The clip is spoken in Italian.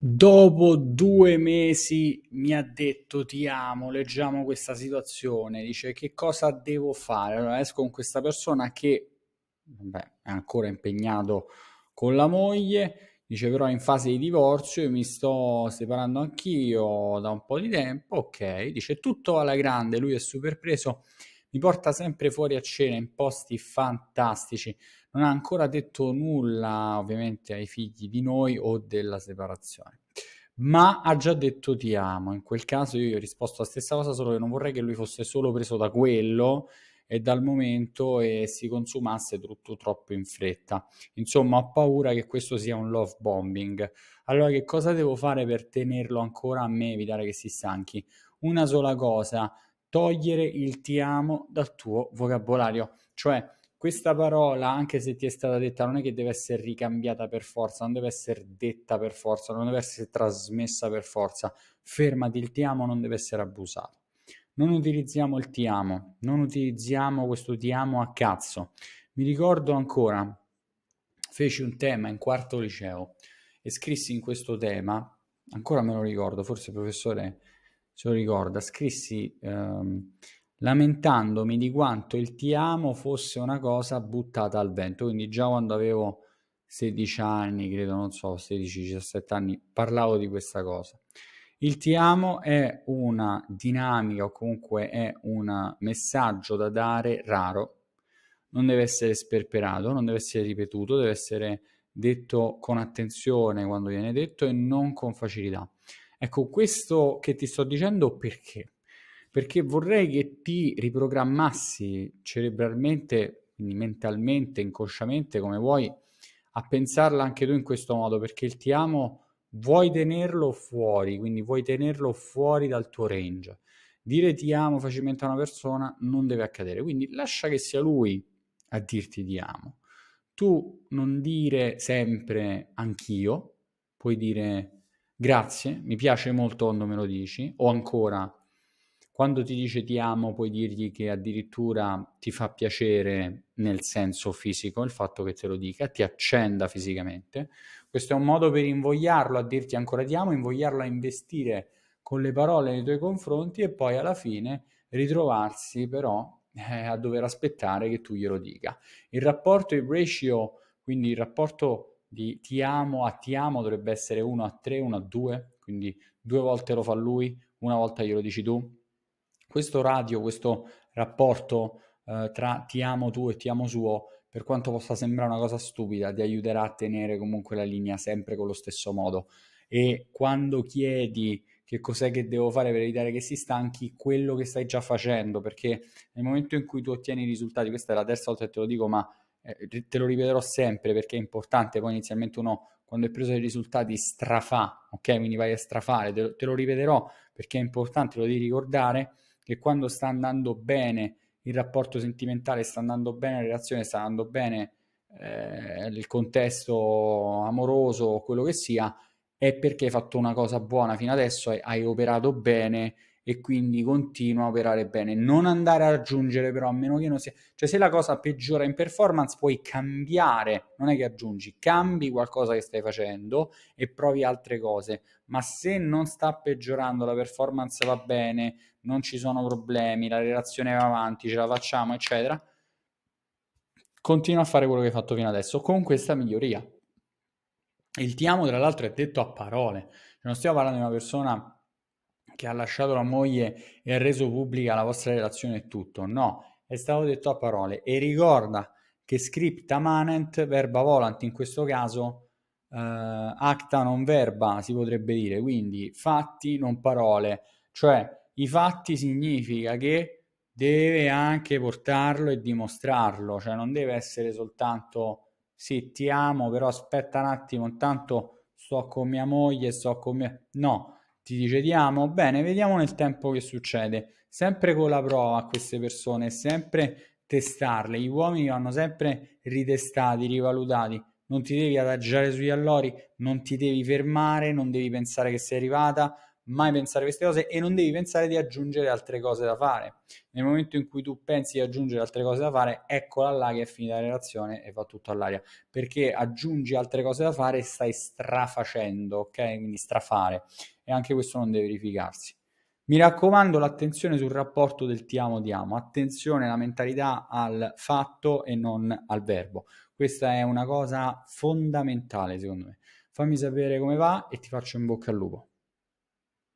Dopo due mesi mi ha detto ti amo, leggiamo questa situazione, dice che cosa devo fare? Allora esco con questa persona che beh, è ancora impegnato con la moglie, dice però è in fase di divorzio e mi sto separando anch'io da un po' di tempo, ok, dice tutto alla grande, lui è super preso mi porta sempre fuori a cena in posti fantastici. Non ha ancora detto nulla, ovviamente, ai figli di noi o della separazione. Ma ha già detto ti amo. In quel caso io gli ho risposto la stessa cosa, solo che non vorrei che lui fosse solo preso da quello e dal momento e si consumasse tutto troppo in fretta. Insomma, ho paura che questo sia un love bombing. Allora, che cosa devo fare per tenerlo ancora a me, evitare che si stanchi? Una sola cosa, togliere il ti amo dal tuo vocabolario. Cioè, questa parola, anche se ti è stata detta, non è che deve essere ricambiata per forza, non deve essere detta per forza, non deve essere trasmessa per forza. Fermati, il ti amo non deve essere abusato. Non utilizziamo il ti amo, non utilizziamo questo ti amo a cazzo. Mi ricordo ancora, feci un tema in quarto liceo e scrissi in questo tema, ancora me lo ricordo, forse il professore se lo ricorda, scrissi ehm, lamentandomi di quanto il ti amo fosse una cosa buttata al vento, quindi già quando avevo 16 anni, credo, non so, 16-17 anni, parlavo di questa cosa. Il ti amo è una dinamica o comunque è un messaggio da dare raro, non deve essere sperperato, non deve essere ripetuto, deve essere detto con attenzione quando viene detto e non con facilità. Ecco, questo che ti sto dicendo perché? Perché vorrei che ti riprogrammassi cerebralmente, quindi mentalmente, inconsciamente, come vuoi, a pensarla anche tu in questo modo, perché il ti amo vuoi tenerlo fuori, quindi vuoi tenerlo fuori dal tuo range. Dire ti amo facilmente a una persona non deve accadere, quindi lascia che sia lui a dirti ti amo. Tu non dire sempre anch'io, puoi dire grazie, mi piace molto quando me lo dici, o ancora, quando ti dice ti amo puoi dirgli che addirittura ti fa piacere nel senso fisico il fatto che te lo dica, ti accenda fisicamente. Questo è un modo per invogliarlo a dirti ancora ti amo, invogliarlo a investire con le parole nei tuoi confronti e poi alla fine ritrovarsi però eh, a dover aspettare che tu glielo dica. Il rapporto, il ratio, quindi il rapporto di ti amo a ti amo dovrebbe essere 1 a 3, 1 a 2, quindi due volte lo fa lui, una volta glielo dici tu. Questo radio, questo rapporto eh, tra ti amo tu e ti amo suo, per quanto possa sembrare una cosa stupida, ti aiuterà a tenere comunque la linea sempre con lo stesso modo. E quando chiedi che cos'è che devo fare per evitare che si stanchi, quello che stai già facendo, perché nel momento in cui tu ottieni i risultati, questa è la terza volta che te lo dico, ma eh, te lo ripeterò sempre perché è importante, poi inizialmente uno quando è preso dei risultati strafa, ok? Quindi vai a strafare, te lo, te lo ripeterò perché è importante, lo devi ricordare, che quando sta andando bene il rapporto sentimentale, sta andando bene la relazione, sta andando bene eh, il contesto amoroso, o quello che sia, è perché hai fatto una cosa buona fino adesso, hai, hai operato bene e quindi continua a operare bene. Non andare a aggiungere però, a meno che non sia... Cioè se la cosa peggiora in performance puoi cambiare, non è che aggiungi, cambi qualcosa che stai facendo e provi altre cose, ma se non sta peggiorando, la performance va bene, non ci sono problemi, la relazione va avanti, ce la facciamo, eccetera, continua a fare quello che hai fatto fino adesso con questa miglioria. Il ti amo, tra l'altro, è detto a parole. Cioè, non stiamo parlando di una persona che ha lasciato la moglie e ha reso pubblica la vostra relazione e tutto. No, è stato detto a parole e ricorda che scripta manent, verba volant in questo caso, eh, acta non verba si potrebbe dire, quindi fatti non parole, cioè i fatti significa che deve anche portarlo e dimostrarlo, cioè non deve essere soltanto sì ti amo però aspetta un attimo, intanto sto con mia moglie, sto con mia... no, ti dice ti amo, bene, vediamo nel tempo che succede. Sempre con la prova a queste persone, sempre testarle. Gli uomini vanno sempre ritestati, rivalutati. Non ti devi adagiare sugli allori, non ti devi fermare, non devi pensare che sei arrivata, mai pensare queste cose e non devi pensare di aggiungere altre cose da fare. Nel momento in cui tu pensi di aggiungere altre cose da fare, eccola là che è finita la relazione e va tutto all'aria, perché aggiungi altre cose da fare e stai strafacendo, ok? Quindi strafare e anche questo non deve verificarsi. Mi raccomando l'attenzione sul rapporto del ti amo ti amo, attenzione alla mentalità al fatto e non al verbo. Questa è una cosa fondamentale secondo me. Fammi sapere come va e ti faccio in bocca al lupo.